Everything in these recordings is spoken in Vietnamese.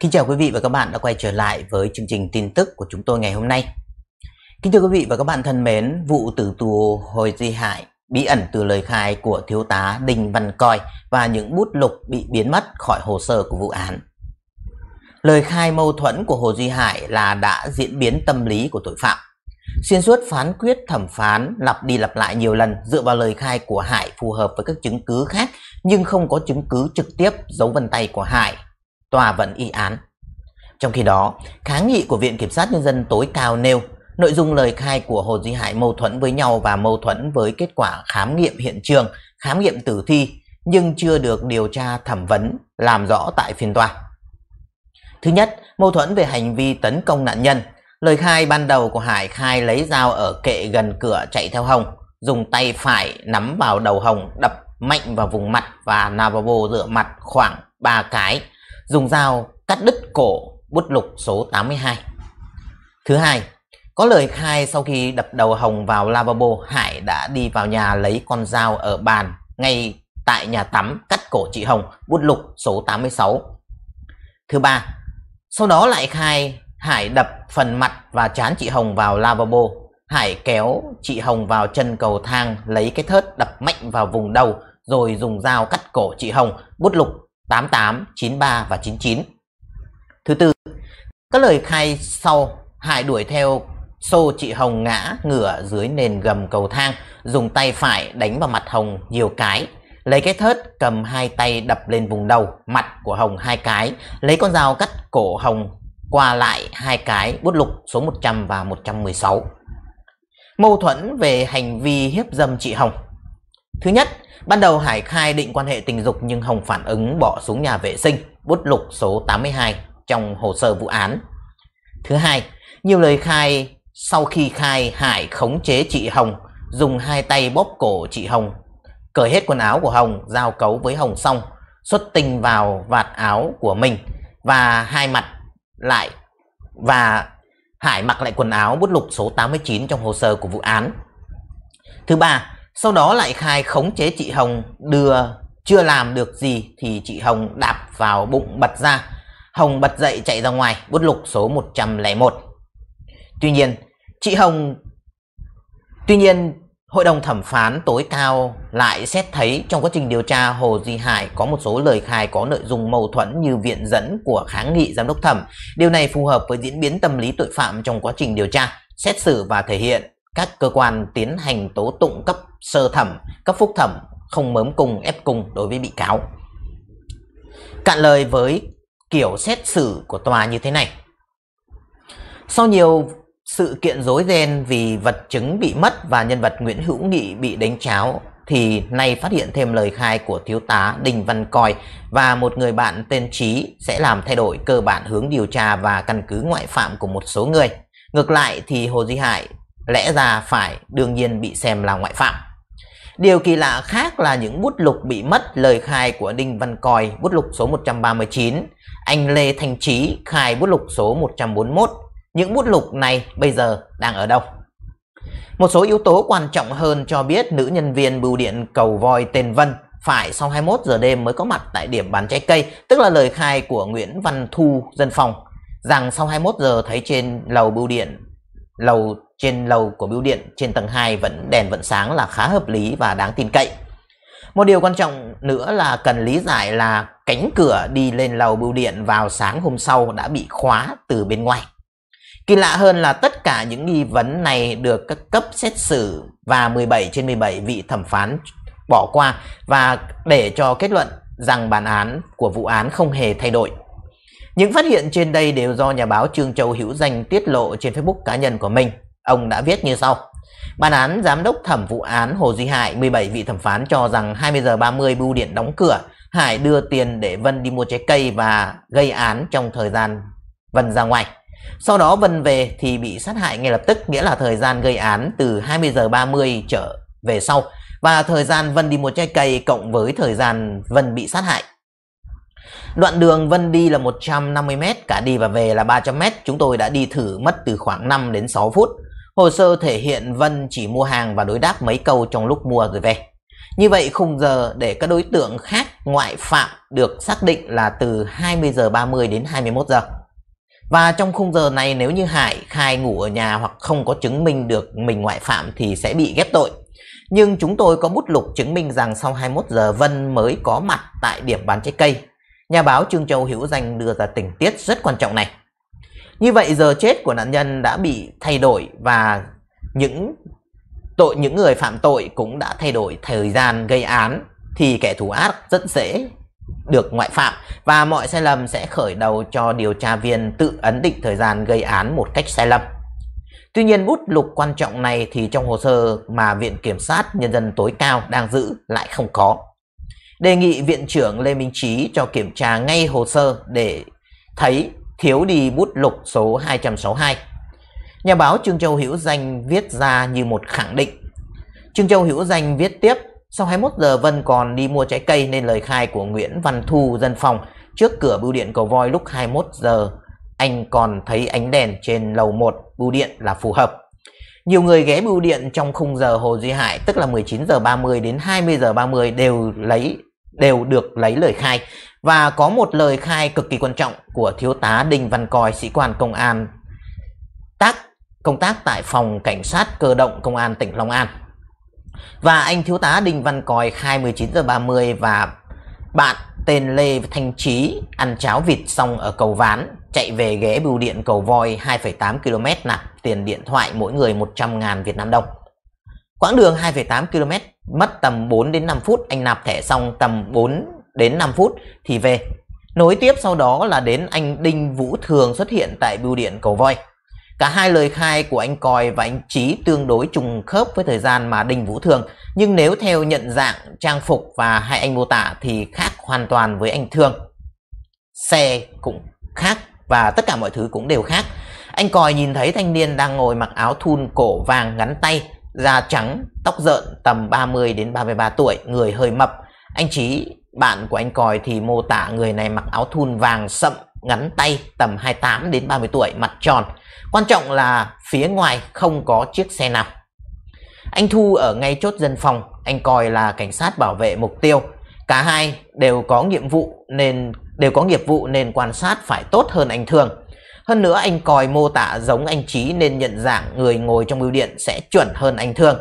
Kính chào quý vị và các bạn đã quay trở lại với chương trình tin tức của chúng tôi ngày hôm nay. Kính thưa quý vị và các bạn thân mến, vụ tử tù hồi di hại bí ẩn từ lời khai của thiếu tá Đinh Văn Coi và những bút lục bị biến mất khỏi hồ sơ của vụ án. Lời khai mâu thuẫn của Hồ Duy Hải là đã diễn biến tâm lý của tội phạm. Xuyên suốt phán quyết thẩm phán lặp đi lặp lại nhiều lần dựa vào lời khai của Hải phù hợp với các chứng cứ khác nhưng không có chứng cứ trực tiếp dấu vân tay của Hải tòa vẫn y án. Trong khi đó, kháng nghị của Viện Kiểm sát Nhân dân tối cao nêu nội dung lời khai của Hồ Duy Hải mâu thuẫn với nhau và mâu thuẫn với kết quả khám nghiệm hiện trường, khám nghiệm tử thi nhưng chưa được điều tra thẩm vấn làm rõ tại phiên tòa. Thứ nhất, mâu thuẫn về hành vi tấn công nạn nhân. Lời khai ban đầu của Hải khai lấy dao ở kệ gần cửa chạy theo Hồng, dùng tay phải nắm vào đầu Hồng đập mạnh vào vùng mặt và Navajo rửa mặt khoảng 3 cái dùng dao cắt đứt cổ bút lục số 82. Thứ hai, có lời khai sau khi đập đầu Hồng vào lavabo, Hải đã đi vào nhà lấy con dao ở bàn ngay tại nhà tắm cắt cổ chị Hồng, bút lục số 86. Thứ ba, sau đó lại khai Hải đập phần mặt và chán chị Hồng vào lavabo. Hải kéo chị Hồng vào chân cầu thang lấy cái thớt đập mạnh vào vùng đầu rồi dùng dao cắt cổ chị Hồng, bút lục 88, 93 và 99. Thứ tư, các lời khai sau Hải đuổi theo xô chị Hồng ngã ngửa dưới nền gầm cầu thang, dùng tay phải đánh vào mặt Hồng nhiều cái. Lấy cái thớt cầm hai tay đập lên vùng đầu, mặt của Hồng hai cái, lấy con dao cắt cổ Hồng qua lại hai cái bút lục số 100 và 116. Mâu thuẫn về hành vi hiếp dâm chị Hồng Thứ nhất, ban đầu Hải khai định quan hệ tình dục nhưng Hồng phản ứng bỏ xuống nhà vệ sinh, bút lục số 82 trong hồ sơ vụ án. Thứ hai, nhiều lời khai sau khi khai Hải khống chế chị Hồng, dùng hai tay bóp cổ chị Hồng, cởi hết quần áo của Hồng, giao cấu với Hồng xong, xuất tinh vào vạt áo của mình và hai mặt lại và Hải mặc lại quần áo bút lục số 89 trong hồ sơ của vụ án. Thứ ba, sau đó lại khai khống chế chị Hồng đưa chưa làm được gì thì chị Hồng đạp vào bụng bật ra. Hồng bật dậy chạy ra ngoài, bút lục số 101. Tuy nhiên, chị Hồng Tuy nhiên, hội đồng thẩm phán tối cao lại xét thấy trong quá trình điều tra Hồ Duy Hải có một số lời khai có nội dung mâu thuẫn như viện dẫn của kháng nghị giám đốc thẩm. Điều này phù hợp với diễn biến tâm lý tội phạm trong quá trình điều tra, xét xử và thể hiện các cơ quan tiến hành tố tụng cấp sơ thẩm, cấp phúc thẩm không mớm cùng ép cùng đối với bị cáo. Cạn lời với kiểu xét xử của tòa như thế này. Sau nhiều sự kiện rối ren vì vật chứng bị mất và nhân vật Nguyễn Hữu Nghị bị đánh cháo thì nay phát hiện thêm lời khai của thiếu tá Đinh Văn còi và một người bạn tên Trí sẽ làm thay đổi cơ bản hướng điều tra và căn cứ ngoại phạm của một số người. Ngược lại thì Hồ Duy Hải lẽ ra phải đương nhiên bị xem là ngoại phạm. Điều kỳ lạ khác là những bút lục bị mất lời khai của Đinh Văn Còi bút lục số 139, anh Lê Thanh Trí khai bút lục số 141. Những bút lục này bây giờ đang ở đâu? Một số yếu tố quan trọng hơn cho biết nữ nhân viên bưu điện cầu voi tên Vân phải sau 21 giờ đêm mới có mặt tại điểm bán trái cây, tức là lời khai của Nguyễn Văn Thu dân phòng rằng sau 21 giờ thấy trên lầu bưu điện lầu trên lầu của bưu điện trên tầng 2 vẫn đèn vẫn sáng là khá hợp lý và đáng tin cậy. Một điều quan trọng nữa là cần lý giải là cánh cửa đi lên lầu bưu điện vào sáng hôm sau đã bị khóa từ bên ngoài. Kỳ lạ hơn là tất cả những nghi vấn này được các cấp xét xử và 17 trên 17 vị thẩm phán bỏ qua và để cho kết luận rằng bản án của vụ án không hề thay đổi. Những phát hiện trên đây đều do nhà báo Trương Châu Hữu Danh tiết lộ trên Facebook cá nhân của mình. Ông đã viết như sau. Bản án giám đốc thẩm vụ án Hồ Duy Hải 17 vị thẩm phán cho rằng 20 giờ 30 bưu điện đóng cửa, Hải đưa tiền để Vân đi mua trái cây và gây án trong thời gian Vân ra ngoài. Sau đó Vân về thì bị sát hại ngay lập tức, nghĩa là thời gian gây án từ 20 giờ 30 trở về sau và thời gian Vân đi mua trái cây cộng với thời gian Vân bị sát hại Đoạn đường Vân đi là 150m, cả đi và về là 300m. Chúng tôi đã đi thử mất từ khoảng 5 đến 6 phút. Hồ sơ thể hiện Vân chỉ mua hàng và đối đáp mấy câu trong lúc mua rồi về. Như vậy khung giờ để các đối tượng khác ngoại phạm được xác định là từ 20 giờ 30 đến 21 giờ. Và trong khung giờ này nếu như Hải khai ngủ ở nhà hoặc không có chứng minh được mình ngoại phạm thì sẽ bị ghép tội. Nhưng chúng tôi có bút lục chứng minh rằng sau 21 giờ Vân mới có mặt tại điểm bán trái cây Nhà báo Trương Châu Hữu Danh đưa ra tình tiết rất quan trọng này. Như vậy giờ chết của nạn nhân đã bị thay đổi và những tội những người phạm tội cũng đã thay đổi thời gian gây án thì kẻ thù ác rất dễ được ngoại phạm và mọi sai lầm sẽ khởi đầu cho điều tra viên tự ấn định thời gian gây án một cách sai lầm. Tuy nhiên bút lục quan trọng này thì trong hồ sơ mà Viện Kiểm sát Nhân dân tối cao đang giữ lại không có đề nghị Viện trưởng Lê Minh Trí cho kiểm tra ngay hồ sơ để thấy thiếu đi bút lục số 262. Nhà báo Trương Châu Hữu Danh viết ra như một khẳng định. Trương Châu Hữu Danh viết tiếp, sau 21 giờ Vân còn đi mua trái cây nên lời khai của Nguyễn Văn Thu dân phòng trước cửa bưu điện cầu voi lúc 21 giờ anh còn thấy ánh đèn trên lầu 1 bưu điện là phù hợp. Nhiều người ghé bưu điện trong khung giờ Hồ Duy Hải tức là 19 giờ 30 đến 20 giờ 30 đều lấy đều được lấy lời khai và có một lời khai cực kỳ quan trọng của thiếu tá Đinh Văn Coi, sĩ quan công an tác công tác tại phòng cảnh sát cơ động công an tỉnh Long An. Và anh thiếu tá Đinh Văn Còi khai 19 giờ 30 và bạn tên Lê Thanh Chí ăn cháo vịt xong ở cầu Ván chạy về ghế bưu điện cầu voi 2,8 km nạp tiền điện thoại mỗi người 100.000 Việt Nam đồng. Quãng đường 2,8 km mất tầm 4 đến 5 phút, anh nạp thẻ xong tầm 4 đến 5 phút thì về. Nối tiếp sau đó là đến anh Đinh Vũ Thường xuất hiện tại bưu điện Cầu Voi. Cả hai lời khai của anh Còi và anh Trí tương đối trùng khớp với thời gian mà Đinh Vũ Thường, nhưng nếu theo nhận dạng, trang phục và hai anh mô tả thì khác hoàn toàn với anh Thương. Xe cũng khác và tất cả mọi thứ cũng đều khác. Anh Còi nhìn thấy thanh niên đang ngồi mặc áo thun cổ vàng ngắn tay, da trắng, tóc rợn tầm 30 đến 33 tuổi, người hơi mập. Anh chí bạn của anh Còi thì mô tả người này mặc áo thun vàng sậm, ngắn tay tầm 28 đến 30 tuổi, mặt tròn. Quan trọng là phía ngoài không có chiếc xe nào. Anh Thu ở ngay chốt dân phòng, anh Còi là cảnh sát bảo vệ mục tiêu. Cả hai đều có nhiệm vụ nên đều có nghiệp vụ nên quan sát phải tốt hơn anh Thường. Hơn nữa anh còi mô tả giống anh Trí nên nhận dạng người ngồi trong bưu điện sẽ chuẩn hơn anh Thương.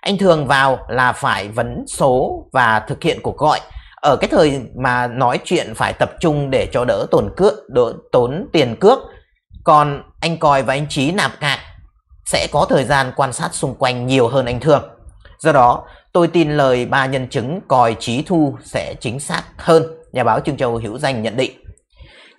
Anh Thương vào là phải vấn số và thực hiện cuộc gọi. Ở cái thời mà nói chuyện phải tập trung để cho đỡ tổn cước, đỡ tốn tiền cước. Còn anh còi và anh Trí nạp cạn sẽ có thời gian quan sát xung quanh nhiều hơn anh Thương. Do đó, tôi tin lời ba nhân chứng còi trí thu sẽ chính xác hơn, nhà báo Trương Châu Hữu Danh nhận định.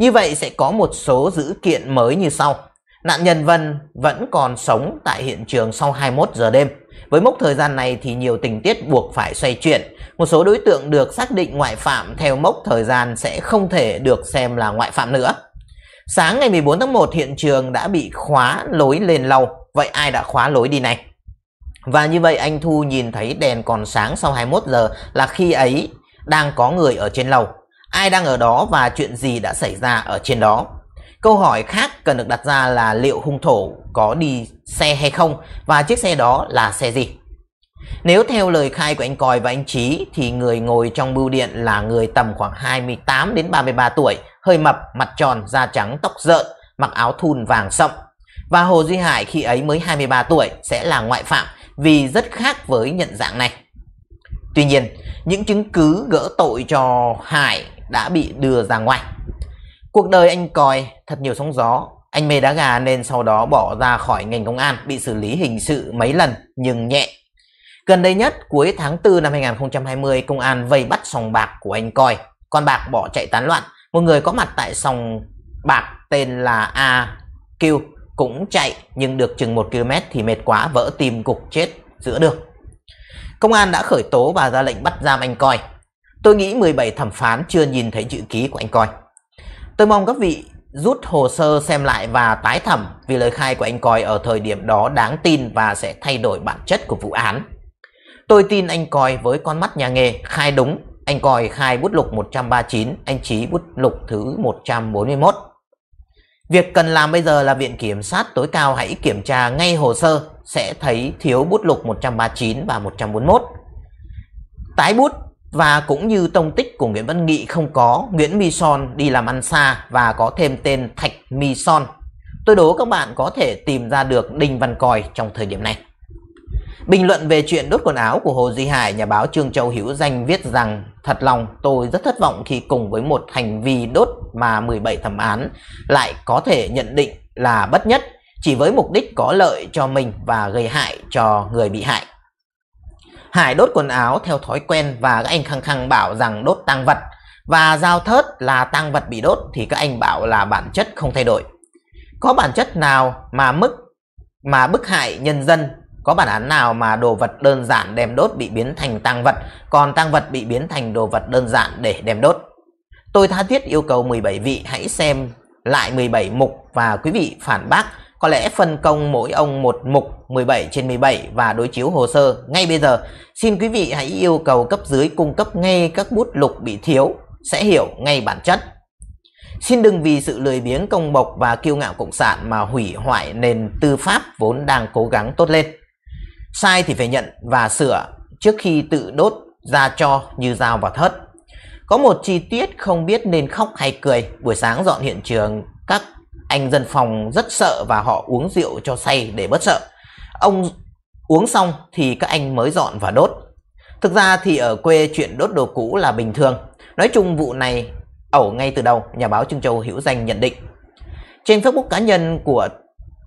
Như vậy sẽ có một số dữ kiện mới như sau. Nạn nhân Vân vẫn còn sống tại hiện trường sau 21 giờ đêm. Với mốc thời gian này thì nhiều tình tiết buộc phải xoay chuyển. Một số đối tượng được xác định ngoại phạm theo mốc thời gian sẽ không thể được xem là ngoại phạm nữa. Sáng ngày 14 tháng 1 hiện trường đã bị khóa lối lên lầu. Vậy ai đã khóa lối đi này? Và như vậy anh Thu nhìn thấy đèn còn sáng sau 21 giờ là khi ấy đang có người ở trên lầu ai đang ở đó và chuyện gì đã xảy ra ở trên đó. Câu hỏi khác cần được đặt ra là liệu hung thủ có đi xe hay không và chiếc xe đó là xe gì. Nếu theo lời khai của anh Còi và anh Trí thì người ngồi trong bưu điện là người tầm khoảng 28 đến 33 tuổi, hơi mập, mặt tròn, da trắng, tóc rợn, mặc áo thun vàng sậm. Và Hồ Duy Hải khi ấy mới 23 tuổi sẽ là ngoại phạm vì rất khác với nhận dạng này. Tuy nhiên, những chứng cứ gỡ tội cho Hải đã bị đưa ra ngoài. Cuộc đời anh còi thật nhiều sóng gió, anh mê đá gà nên sau đó bỏ ra khỏi ngành công an, bị xử lý hình sự mấy lần nhưng nhẹ. Gần đây nhất, cuối tháng 4 năm 2020, công an vây bắt sòng bạc của anh Coi. Con bạc bỏ chạy tán loạn, một người có mặt tại sòng bạc tên là A Kiêu cũng chạy nhưng được chừng 1 km thì mệt quá vỡ tim gục chết giữa đường. Công an đã khởi tố và ra lệnh bắt giam anh Coi. Tôi nghĩ 17 thẩm phán chưa nhìn thấy chữ ký của anh Coi. Tôi mong các vị rút hồ sơ xem lại và tái thẩm vì lời khai của anh Coi ở thời điểm đó đáng tin và sẽ thay đổi bản chất của vụ án. Tôi tin anh Coi với con mắt nhà nghề khai đúng, anh Coi khai bút lục 139, anh Chí bút lục thứ 141. Việc cần làm bây giờ là Viện Kiểm sát tối cao hãy kiểm tra ngay hồ sơ sẽ thấy thiếu bút lục 139 và 141. Tái bút và cũng như tông tích của Nguyễn Văn Nghị không có, Nguyễn Mi Son đi làm ăn xa và có thêm tên Thạch Mi Son. Tôi đố các bạn có thể tìm ra được Đinh Văn Còi trong thời điểm này. Bình luận về chuyện đốt quần áo của Hồ Duy Hải, nhà báo Trương Châu Hữu Danh viết rằng Thật lòng tôi rất thất vọng khi cùng với một hành vi đốt mà 17 thẩm án lại có thể nhận định là bất nhất chỉ với mục đích có lợi cho mình và gây hại cho người bị hại. Hải đốt quần áo theo thói quen và các anh khăng khăng bảo rằng đốt tăng vật và giao thớt là tăng vật bị đốt thì các anh bảo là bản chất không thay đổi. Có bản chất nào mà mức mà bức hại nhân dân có bản án nào mà đồ vật đơn giản đem đốt bị biến thành tăng vật còn tăng vật bị biến thành đồ vật đơn giản để đem đốt tôi tha thiết yêu cầu 17 vị hãy xem lại 17 mục và quý vị phản bác có lẽ phân công mỗi ông một mục 17 trên 17 và đối chiếu hồ sơ ngay bây giờ. Xin quý vị hãy yêu cầu cấp dưới cung cấp ngay các bút lục bị thiếu, sẽ hiểu ngay bản chất. Xin đừng vì sự lười biếng công bộc và kiêu ngạo cộng sản mà hủy hoại nền tư pháp vốn đang cố gắng tốt lên. Sai thì phải nhận và sửa trước khi tự đốt ra cho như dao vào thớt. Có một chi tiết không biết nên khóc hay cười, buổi sáng dọn hiện trường các anh dân phòng rất sợ và họ uống rượu cho say để bớt sợ ông uống xong thì các anh mới dọn và đốt thực ra thì ở quê chuyện đốt đồ cũ là bình thường nói chung vụ này ẩu ngay từ đầu nhà báo Trương châu hữu danh nhận định trên facebook cá nhân của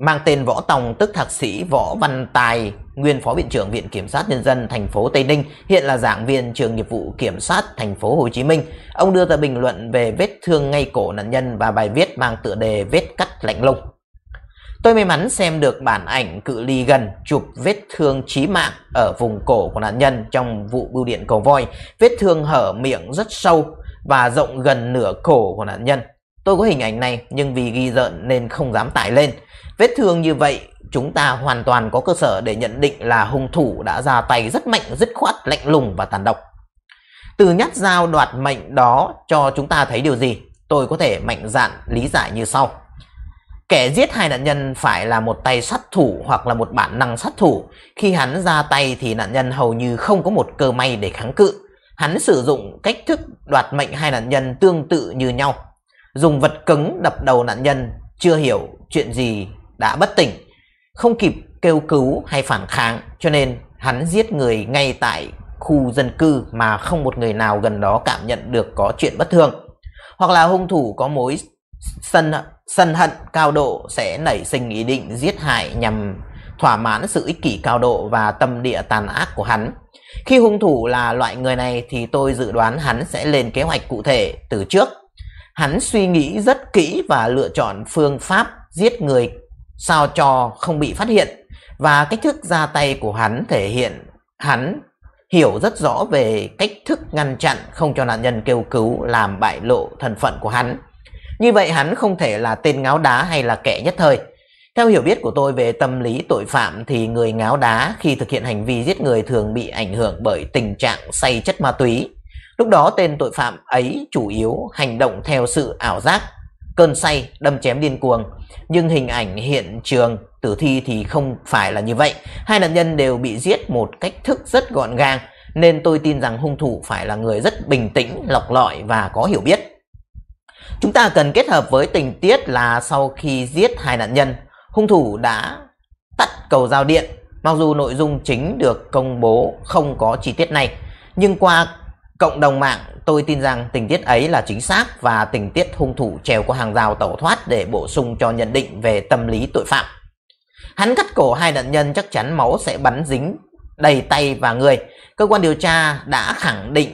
mang tên Võ Tòng tức Thạc sĩ Võ Văn Tài, nguyên Phó Viện trưởng Viện Kiểm sát Nhân dân thành phố Tây Ninh, hiện là giảng viên trường nghiệp vụ Kiểm sát thành phố Hồ Chí Minh. Ông đưa ra bình luận về vết thương ngay cổ nạn nhân và bài viết mang tựa đề vết cắt lạnh lùng. Tôi may mắn xem được bản ảnh cự ly gần chụp vết thương chí mạng ở vùng cổ của nạn nhân trong vụ bưu điện cầu voi. Vết thương hở miệng rất sâu và rộng gần nửa cổ của nạn nhân. Tôi có hình ảnh này nhưng vì ghi giận nên không dám tải lên. Vết thương như vậy chúng ta hoàn toàn có cơ sở để nhận định là hung thủ đã ra tay rất mạnh, dứt khoát, lạnh lùng và tàn độc. Từ nhát dao đoạt mệnh đó cho chúng ta thấy điều gì? Tôi có thể mạnh dạn lý giải như sau. Kẻ giết hai nạn nhân phải là một tay sát thủ hoặc là một bản năng sát thủ. Khi hắn ra tay thì nạn nhân hầu như không có một cơ may để kháng cự. Hắn sử dụng cách thức đoạt mệnh hai nạn nhân tương tự như nhau dùng vật cứng đập đầu nạn nhân, chưa hiểu chuyện gì đã bất tỉnh, không kịp kêu cứu hay phản kháng cho nên hắn giết người ngay tại khu dân cư mà không một người nào gần đó cảm nhận được có chuyện bất thường. Hoặc là hung thủ có mối sân sân hận cao độ sẽ nảy sinh ý định giết hại nhằm thỏa mãn sự ích kỷ cao độ và tâm địa tàn ác của hắn. Khi hung thủ là loại người này thì tôi dự đoán hắn sẽ lên kế hoạch cụ thể từ trước Hắn suy nghĩ rất kỹ và lựa chọn phương pháp giết người sao cho không bị phát hiện và cách thức ra tay của hắn thể hiện hắn hiểu rất rõ về cách thức ngăn chặn không cho nạn nhân kêu cứu làm bại lộ thân phận của hắn. Như vậy hắn không thể là tên ngáo đá hay là kẻ nhất thời. Theo hiểu biết của tôi về tâm lý tội phạm thì người ngáo đá khi thực hiện hành vi giết người thường bị ảnh hưởng bởi tình trạng say chất ma túy Lúc đó tên tội phạm ấy chủ yếu hành động theo sự ảo giác, cơn say, đâm chém điên cuồng. Nhưng hình ảnh hiện trường tử thi thì không phải là như vậy. Hai nạn nhân đều bị giết một cách thức rất gọn gàng nên tôi tin rằng hung thủ phải là người rất bình tĩnh, lọc lõi và có hiểu biết. Chúng ta cần kết hợp với tình tiết là sau khi giết hai nạn nhân, hung thủ đã tắt cầu giao điện. Mặc dù nội dung chính được công bố không có chi tiết này, nhưng qua Cộng đồng mạng tôi tin rằng tình tiết ấy là chính xác và tình tiết hung thủ trèo qua hàng rào tẩu thoát để bổ sung cho nhận định về tâm lý tội phạm. Hắn cắt cổ hai nạn nhân chắc chắn máu sẽ bắn dính đầy tay và người. Cơ quan điều tra đã khẳng định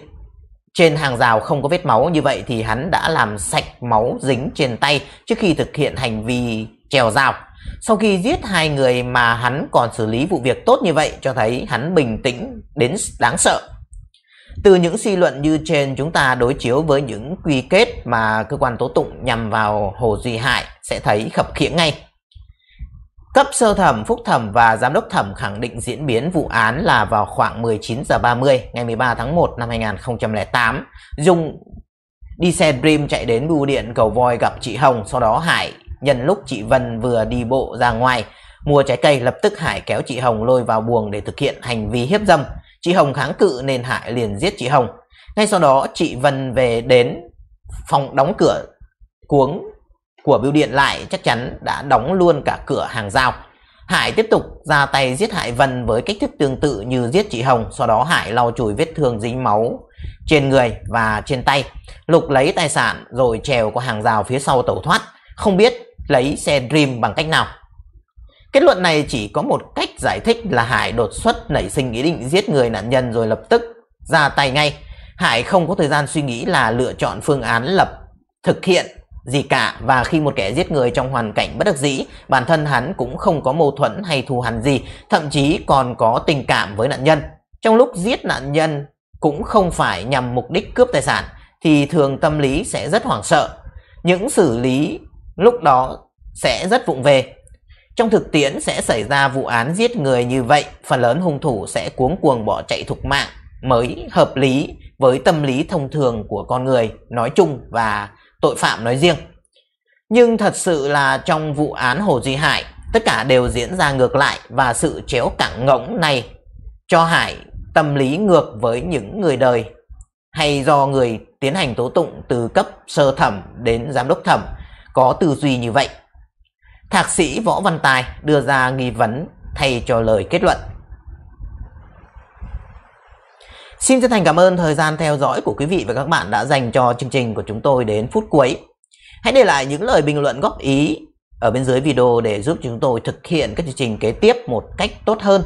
trên hàng rào không có vết máu như vậy thì hắn đã làm sạch máu dính trên tay trước khi thực hiện hành vi trèo rào. Sau khi giết hai người mà hắn còn xử lý vụ việc tốt như vậy cho thấy hắn bình tĩnh đến đáng sợ. Từ những suy luận như trên chúng ta đối chiếu với những quy kết mà cơ quan tố tụng nhằm vào Hồ Duy Hải sẽ thấy khập khiễng ngay. Cấp sơ thẩm, phúc thẩm và giám đốc thẩm khẳng định diễn biến vụ án là vào khoảng 19 giờ 30 ngày 13 tháng 1 năm 2008, Dung đi xe Dream chạy đến bưu điện cầu voi gặp chị Hồng, sau đó Hải nhân lúc chị Vân vừa đi bộ ra ngoài mua trái cây lập tức Hải kéo chị Hồng lôi vào buồng để thực hiện hành vi hiếp dâm. Chị Hồng kháng cự nên Hải liền giết chị Hồng. Ngay sau đó chị Vân về đến phòng đóng cửa cuống của bưu điện lại chắc chắn đã đóng luôn cả cửa hàng rào. Hải tiếp tục ra tay giết Hải Vân với cách thức tương tự như giết chị Hồng, sau đó Hải lau chùi vết thương dính máu trên người và trên tay, lục lấy tài sản rồi trèo qua hàng rào phía sau tẩu thoát, không biết lấy xe Dream bằng cách nào. Kết luận này chỉ có một cách giải thích là Hải đột xuất nảy sinh ý định giết người nạn nhân rồi lập tức ra tay ngay. Hải không có thời gian suy nghĩ là lựa chọn phương án lập thực hiện gì cả và khi một kẻ giết người trong hoàn cảnh bất đắc dĩ, bản thân hắn cũng không có mâu thuẫn hay thù hằn gì, thậm chí còn có tình cảm với nạn nhân. Trong lúc giết nạn nhân cũng không phải nhằm mục đích cướp tài sản thì thường tâm lý sẽ rất hoảng sợ. Những xử lý lúc đó sẽ rất vụng về trong thực tiễn sẽ xảy ra vụ án giết người như vậy, phần lớn hung thủ sẽ cuống cuồng bỏ chạy thục mạng mới hợp lý với tâm lý thông thường của con người nói chung và tội phạm nói riêng. Nhưng thật sự là trong vụ án Hồ Duy Hải, tất cả đều diễn ra ngược lại và sự chéo cẳng ngỗng này cho Hải tâm lý ngược với những người đời hay do người tiến hành tố tụng từ cấp sơ thẩm đến giám đốc thẩm có tư duy như vậy Thạc sĩ Võ Văn Tài đưa ra nghi vấn thay cho lời kết luận. Xin chân thành cảm ơn thời gian theo dõi của quý vị và các bạn đã dành cho chương trình của chúng tôi đến phút cuối. Hãy để lại những lời bình luận góp ý ở bên dưới video để giúp chúng tôi thực hiện các chương trình kế tiếp một cách tốt hơn.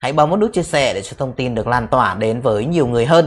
Hãy bấm nút chia sẻ để cho thông tin được lan tỏa đến với nhiều người hơn